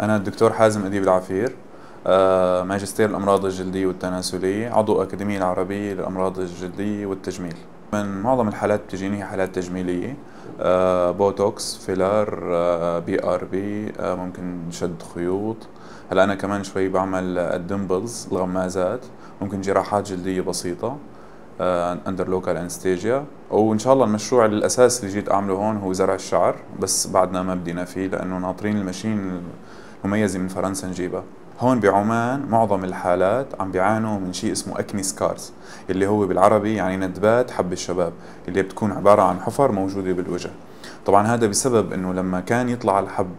أنا الدكتور حازم أديب العفير آه، ماجستير الأمراض الجلدية والتناسلية عضو أكاديمية العربية للأمراض الجلدية والتجميل من معظم الحالات بتجيني حالات تجميلية آه، بوتوكس فيلر آه، بي ار بي ممكن شد خيوط هلا انا كمان شوي بعمل الدمبلز الغمازات ممكن جراحات جلديه بسيطه اندر لوكال انستيجيا وان شاء الله المشروع الاساسي اللي جيت اعمله هون هو زرع الشعر بس بعدنا ما بدينا فيه لانه ناطرين المشين مميزه من فرنسا نجيبها هون بعمان معظم الحالات عم بيعانوا من شيء اسمه اكني سكارز اللي هو بالعربي يعني ندبات حب الشباب اللي بتكون عباره عن حفر موجوده بالوجه طبعا هذا بسبب انه لما كان يطلع الحب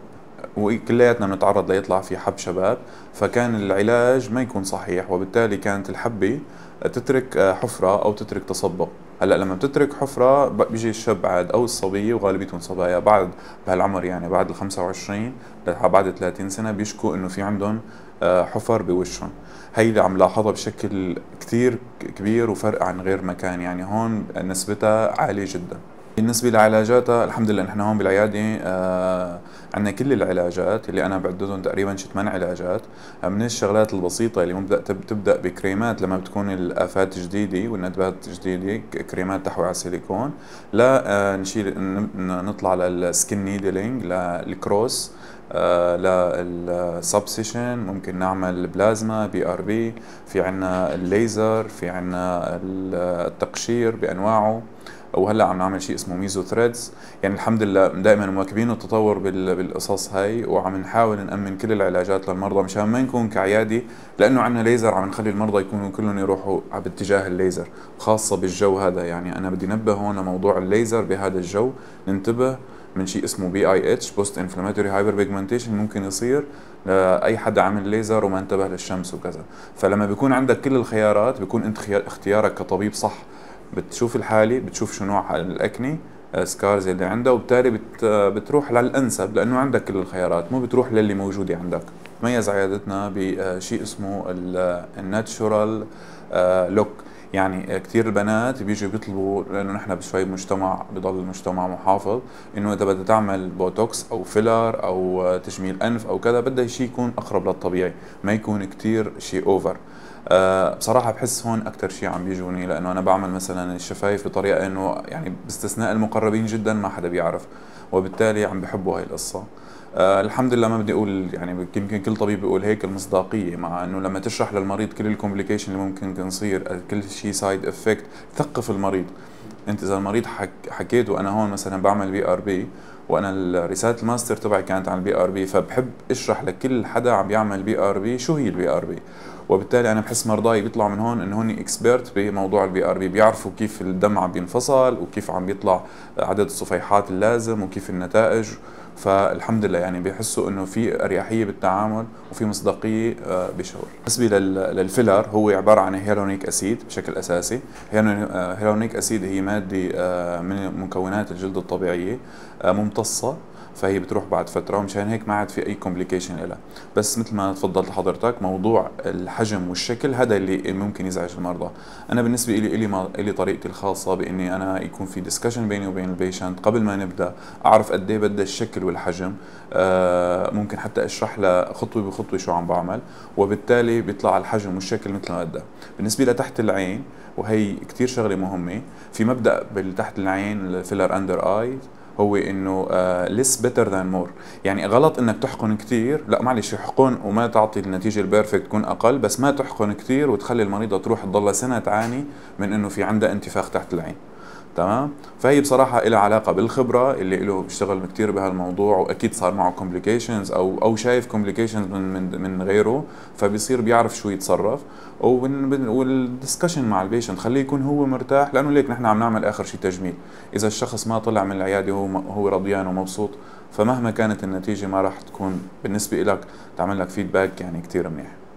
وكلياتنا بنتعرض ليطلع في حب شباب فكان العلاج ما يكون صحيح وبالتالي كانت الحبة تترك حفرة أو تترك تصبغ هلا لما بتترك حفره بيجي الشاب عاد او الصبيه وغالبيتهم صبايا بعد بهالعمر يعني بعد ال 25 بعد 30 سنه بيشكوا انه في عندهم آه، حفر بوشهم هي اللي عم لاحظها بشكل كتير كبير وفرق عن غير مكان يعني هون نسبتها عاليه جدا بالنسبة لعلاجاتها الحمد لله نحن هون بالعيادة آه عندنا كل العلاجات اللي انا بعددهم تقريبا شي ثمان علاجات آه، من الشغلات البسيطه اللي مبدا بتبدا بكريمات لما بتكون الافات جديده والندبات جديده كريمات تحوي على السيليكون لا آه، نشيل نطلع للسكن نيدلينج للكروس آه، للسبسيشن ممكن نعمل بلازما بي ار بي في عنا الليزر في عنا التقشير بانواعه او هلا عم نعمل شيء اسمه ميزو ثريدز يعني الحمد لله دائما مواكبين التطور بالقصص هاي وعم نحاول نامن كل العلاجات للمرضى مشان ما نكون كعيادي لانه عندنا ليزر عم نخلي المرضى يكونوا كلهم يروحوا باتجاه الليزر خاصه بالجو هذا يعني انا بدي نبه هون موضوع الليزر بهذا الجو ننتبه من شيء اسمه بي اي اتش بوست انفلاماتوري هايبر بيجمنتيشن ممكن يصير لاي حدا عامل ليزر وما انتبه للشمس وكذا فلما بيكون عندك كل الخيارات بيكون انت اختيارك كطبيب صح بتشوف الحاله بتشوف شو نوع الاكنه سكارز آه، اللي عندها وبالتالي بت آه، بتروح للانسب لانه عندك كل الخيارات مو بتروح للي موجوده عندك تميز عيادتنا بشيء آه، اسمه الناتشورال لوك يعني كثير البنات بيجوا بيطلبوا لانه نحن بشوي مجتمع بضل المجتمع محافظ انه اذا بدها تعمل بوتوكس او فيلر او تجميل انف او كذا بدها شيء يكون اقرب للطبيعي ما يكون كثير شيء اوفر آه، بصراحة بحس هون اكثر شيء عم بيجوني لأنه أنا بعمل مثلا الشفايف بطريقة إنه يعني باستثناء المقربين جدا ما حدا بيعرف وبالتالي عم بحبوا هاي القصة آه، الحمد لله ما بدي اقول يعني يمكن كل طبيب بيقول هيك المصداقيه مع انه لما تشرح للمريض كل الكومبليكيشن اللي ممكن تصير كل شيء سايد افكت ثقف المريض انت اذا المريض حك حكيت وانا هون مثلا بعمل بي ار بي وانا رساله الماستر تبعي كانت عن البي ار بي فبحب اشرح لكل حدا عم بيعمل بي ار بي شو هي البي ار بي وبالتالي انا بحس مرضاي بيطلعوا من هون ان هون اكسبيرت بموضوع البي ار بي بيعرفوا كيف الدم عم بينفصل وكيف عم بيطلع عدد الصفيحات اللازم وكيف النتائج فالحمد لله يعني بيحسوا انه في اريحيه بالتعامل وفي مصداقيه آه، بالشغل بالنسبه للفيلر هو عباره عن هيرونيك اسيد بشكل اساسي هيرونيك آه، اسيد هي ماده آه، من مكونات الجلد الطبيعيه ممتصه فهي بتروح بعد فتره ومشان هيك ما عاد في اي كومبليكيشن لها بس مثل ما تفضلت حضرتك موضوع الحجم والشكل هذا اللي ممكن يزعج المرضى انا بالنسبه لي إلي, ما طريقتي الخاصه باني انا يكون في ديسكشن بيني وبين البيشنت قبل ما نبدا اعرف قد ايه بدها الشكل والحجم آه ممكن حتى اشرح له خطوه بخطوه شو عم بعمل وبالتالي بيطلع الحجم والشكل مثل ما بدها بالنسبه لتحت العين وهي كثير شغله مهمه في مبدا بالتحت العين الفيلر اندر اي هو انه ليس بيتر ذان مور يعني غلط انك تحقن كثير لا معلش يحقن وما تعطي النتيجه البيرفكت تكون اقل بس ما تحقن كثير وتخلي المريضه تروح تضلها سنه تعاني من انه في عندها انتفاخ تحت العين تمام فهي بصراحه لها علاقه بالخبره اللي له بيشتغل كثير بهالموضوع واكيد صار معه كومبليكيشنز او او شايف كومبليكيشنز من من من غيره فبيصير بيعرف شو يتصرف والدسكشن مع البيشنت خليه يكون هو مرتاح لانه ليك نحن عم نعمل اخر شيء تجميل اذا الشخص ما طلع من العياده هو هو رضيان ومبسوط فمهما كانت النتيجه ما راح تكون بالنسبه لك تعمل لك فيدباك يعني كثير منيح